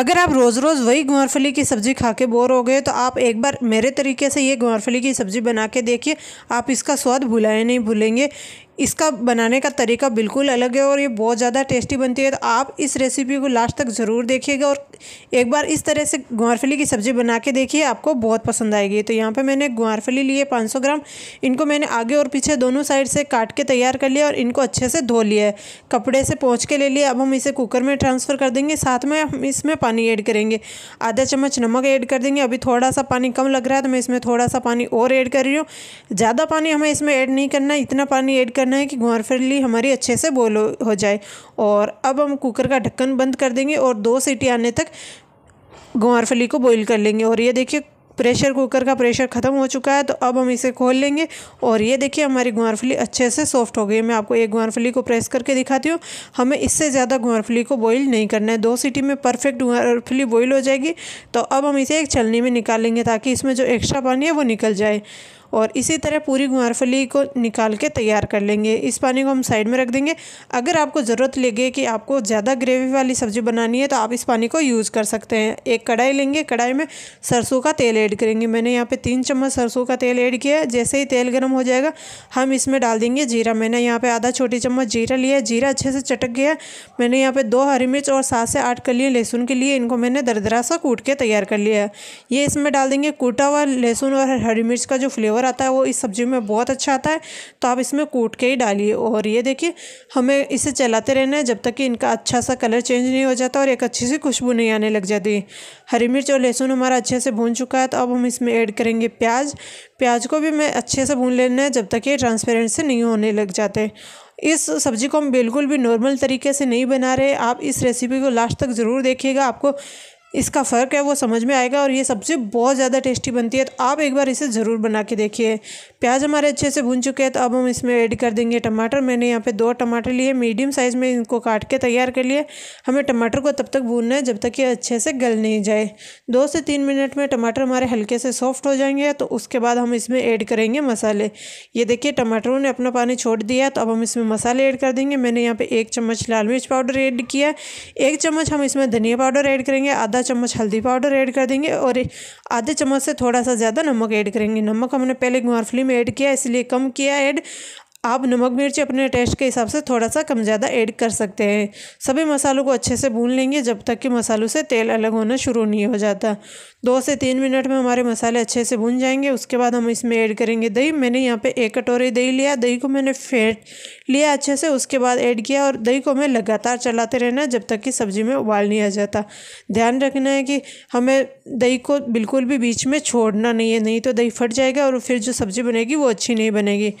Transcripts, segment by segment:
अगर आप रोज़ रोज़ वही गुआरफली की सब्ज़ी खा के बोर हो गए तो आप एक बार मेरे तरीके से ये गुआरफली की सब्ज़ी बना के देखिए आप इसका स्वाद भुलाए नहीं भूलेंगे इसका बनाने का तरीका बिल्कुल अलग है और ये बहुत ज़्यादा टेस्टी बनती है तो आप इस रेसिपी को लास्ट तक ज़रूर देखिएगा और एक बार इस तरह से ग्वारफली की सब्ज़ी बना के देखिए आपको बहुत पसंद आएगी तो यहाँ पर मैंने ग्वारफली लिए 500 ग्राम इनको मैंने आगे और पीछे दोनों साइड से काट के तैयार कर लिया और इनको अच्छे से धो लिया है कपड़े से पहुँच के ले लिए अब हम इसे कुकर में ट्रांसफ़र कर देंगे साथ में हम इसमें पानी ऐड करेंगे आधा चम्मच नमक ऐड कर देंगे अभी थोड़ा सा पानी कम लग रहा है तो मैं इसमें थोड़ा सा पानी और ऐड कर रही हूँ ज़्यादा पानी हमें इसमें ऐड नहीं करना इतना पानी ऐड करना करना है कि गुआर फली हमारी अच्छे से बॉयल हो जाए और अब हम कुकर का ढक्कन बंद कर देंगे और दो सीटी आने तक गुआर फली को बॉईल कर लेंगे और ये देखिए प्रेशर कुकर का प्रेशर ख़त्म हो चुका है तो अब हम इसे खोल लेंगे और ये देखिए हमारी गुआरफली अच्छे से सॉफ्ट हो गई है मैं आपको एक गुआरफली को प्रेस करके दिखाती हूँ हमें इससे ज़्यादा गुआरफली को बॉईल नहीं करना है दो सीटी में परफेक्ट गुआरफली बॉईल हो जाएगी तो अब हम इसे एक छलनी में निकालेंगे ताकि इसमें जो एक्स्ट्रा पानी है वो निकल जाए और इसी तरह पूरी गुआरफली को निकाल के तैयार कर लेंगे इस पानी को हम साइड में रख देंगे अगर आपको ज़रूरत लगे कि आपको ज़्यादा ग्रेवी वाली सब्ज़ी बनानी है तो आप इस पानी को यूज़ कर सकते हैं एक कढ़ाई लेंगे कढ़ाई में सरसों का तेल ऐड करेंगे मैंने यहाँ पर तीन चम्मच सरसों का तेल ऐड किया है जैसे ही तेल गर्म हो जाएगा हम इसमें डाल देंगे जीरा मैंने यहाँ पर आधा छोटी चम्मच जीरा लिया जीरा अच्छे से चटक गया मैंने यहाँ पर दो हरी मिर्च और सात से आठ कलियाँ लहसुन के लिए इनको मैंने दरदरा सा कूट के तैयार कर लिया है ये इसमें डाल देंगे कूटा हुआ लहसुन और हरी मिर्च का जो फ्लेवर फ्लेवर आता है वो इस सब्ज़ी में बहुत अच्छा आता है तो आप इसमें कूट के ही डालिए और ये देखिए हमें इसे चलाते रहना है जब तक कि इनका अच्छा सा कलर चेंज नहीं हो जाता और एक अच्छी सी खुशबू नहीं आने लग जाती हरी मिर्च और लहसुन हमारा अच्छे से भून चुका है तो अब हम इसमें ऐड करेंगे प्याज प्याज को भी मैं अच्छे से भून लेना है जब तक ये ट्रांसपेरेंट से नहीं होने लग जाते इस सब्ज़ी को हम बिल्कुल भी नॉर्मल तरीके से नहीं बना रहे आप इस रेसिपी को लास्ट तक ज़रूर देखिएगा आपको इसका फ़र्क है वो समझ में आएगा और ये सब्ज़ी बहुत ज़्यादा टेस्टी बनती है तो आप एक बार इसे ज़रूर बना के देखिए प्याज हमारे अच्छे से भुन चुके हैं तो अब हम इसमें ऐड कर देंगे टमाटर मैंने यहाँ पे दो टमाटर लिए मीडियम साइज़ में इनको काट के तैयार कर लिए हमें टमाटर को तब तक भूनना है जब तक ये अच्छे से गल नहीं जाए दो से तीन मिनट में टमाटर हमारे हल्के से सॉफ्ट हो जाएंगे तो उसके बाद हम इसमें ऐड करेंगे मसाले ये देखिए टमाटरों ने अपना पानी छोड़ दिया तो अब हम इसमें मसाले ऐड कर देंगे मैंने यहाँ पर एक चम्मच लाल मिर्च पाउडर ऐड किया एक चम्मच हम इसमें धनिया पाउडर ऐड करेंगे आधा आधा चम्मच हल्दी पाउडर ऐड कर देंगे और आधे चम्मच से थोड़ा सा ज़्यादा नमक ऐड करेंगे नमक हमने पहले गुआरफली में ऐड किया इसलिए कम किया ऐड आप नमक मिर्च अपने टेस्ट के हिसाब से थोड़ा सा कम ज़्यादा ऐड कर सकते हैं सभी मसालों को अच्छे से भून लेंगे जब तक कि मसालों से तेल अलग होना शुरू नहीं हो जाता दो से तीन मिनट में हमारे मसाले अच्छे से भून जाएंगे उसके बाद हम इसमें ऐड करेंगे दही मैंने यहाँ पे एक कटोरी दही लिया दही को मैंने फेंट लिया अच्छे से उसके बाद ऐड किया और दही को हमें लगातार चलाते रहना जब तक कि सब्ज़ी में उबाल नहीं आ जाता ध्यान रखना है कि हमें दही को बिल्कुल भी बीच में छोड़ना नहीं है नहीं तो दही फट जाएगा और फिर जो सब्ज़ी बनेगी वो अच्छी नहीं बनेगी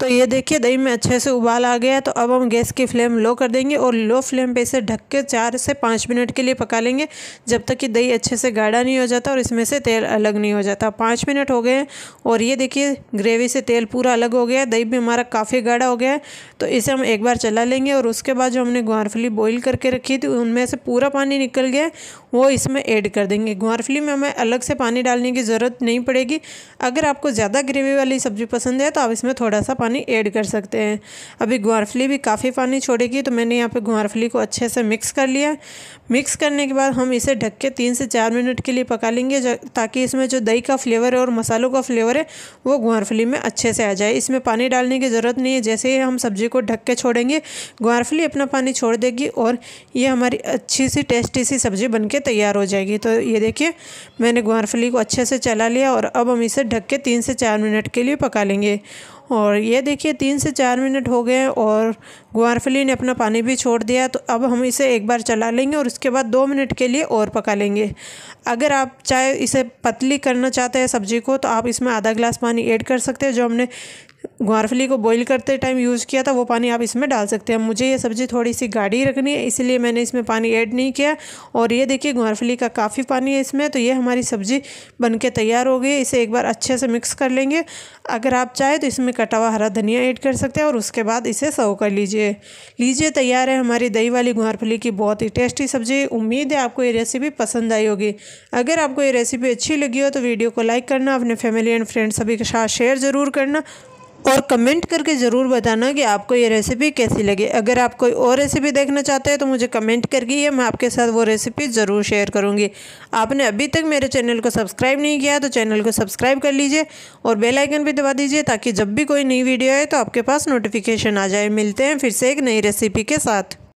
तो ये देखिए दही में अच्छे से उबाल आ गया तो अब हम गैस की फ्लेम लो कर देंगे और लो फ्लेम पे इसे ढक के चार से पाँच मिनट के लिए पका लेंगे जब तक कि दही अच्छे से गाढ़ा नहीं हो जाता और इसमें से तेल अलग नहीं हो जाता पाँच मिनट हो गए हैं और ये देखिए ग्रेवी से तेल पूरा अलग हो गया दही भी हमारा काफ़ी गाढ़ा हो गया है तो इसे हम एक बार चला लेंगे और उसके बाद जो हमने ग्वारफली बॉइल करके रखी थी उनमें से पूरा पानी निकल गया वो इसमें ऐड कर देंगे ग्वारफली में हमें अलग से पानी डालने की ज़रूरत नहीं पड़ेगी अगर आपको ज़्यादा ग्रेवी वाली सब्ज़ी पसंद है तो आप इसमें थोड़ा सा पानी पानी ऐड कर सकते हैं अभी ग्वारफली भी काफ़ी पानी छोड़ेगी तो मैंने यहाँ पे ग्वारफली को अच्छे से मिक्स कर लिया मिक्स करने के बाद हम इसे ढक के तीन से चार मिनट के लिए पका लेंगे ताकि इसमें जो दही का फ्लेवर है और मसालों का फ्लेवर है वो ग्वारफली में अच्छे से आ जाए इसमें पानी डालने की ज़रूरत नहीं है जैसे ही हम सब्ज़ी को ढक के छोड़ेंगे ग्वारफली अपना पानी छोड़ देगी और ये हमारी अच्छी सी टेस्टी सी सब्ज़ी बन के तैयार हो जाएगी तो ये देखिए मैंने ग्वारफली को अच्छे से चला लिया और अब हम इसे ढक के तीन से चार मिनट के लिए पका लेंगे और ये देखिए तीन से चार मिनट हो गए और ग्वारफली ने अपना पानी भी छोड़ दिया तो अब हम इसे एक बार चला लेंगे और उसके बाद दो मिनट के लिए और पका लेंगे अगर आप चाहे इसे पतली करना चाहते हैं सब्ज़ी को तो आप इसमें आधा गिलास पानी ऐड कर सकते हैं जो हमने ग्वारफली को बॉईल करते टाइम यूज़ किया था वो पानी आप इसमें डाल सकते हैं मुझे ये सब्ज़ी थोड़ी सी गाढ़ी रखनी है इसलिए मैंने इसमें पानी ऐड नहीं किया और ये देखिए ग्वारफली का काफ़ी पानी है इसमें तो ये हमारी सब्ज़ी बन के तैयार हो गई इसे एक बार अच्छे से मिक्स कर लेंगे अगर आप चाहें तो इसमें कटा हुआ हरा धनिया ऐड कर सकते हैं और उसके बाद इसे सर्व कर लीजिए लीजिए तैयार है हमारी दही वाली ग्वारफली की बहुत ही टेस्टी सब्ज़ी उम्मीद है आपको ये रेसिपी पसंद आई होगी अगर आपको ये रेसिपी अच्छी लगी हो तो वीडियो को लाइक करना अपने फैमिली एंड फ्रेंड सभी के साथ शेयर ज़रूर करना और कमेंट करके ज़रूर बताना कि आपको ये रेसिपी कैसी लगी अगर आप कोई और रेसिपी देखना चाहते हैं तो मुझे कमेंट ये मैं आपके साथ वो रेसिपी ज़रूर शेयर करूँगी आपने अभी तक मेरे चैनल को सब्सक्राइब नहीं किया तो चैनल को सब्सक्राइब कर लीजिए और बेल आइकन भी दबा दीजिए ताकि जब भी कोई नई वीडियो आए तो आपके पास नोटिफिकेशन आ जाए मिलते हैं फिर से एक नई रेसिपी के साथ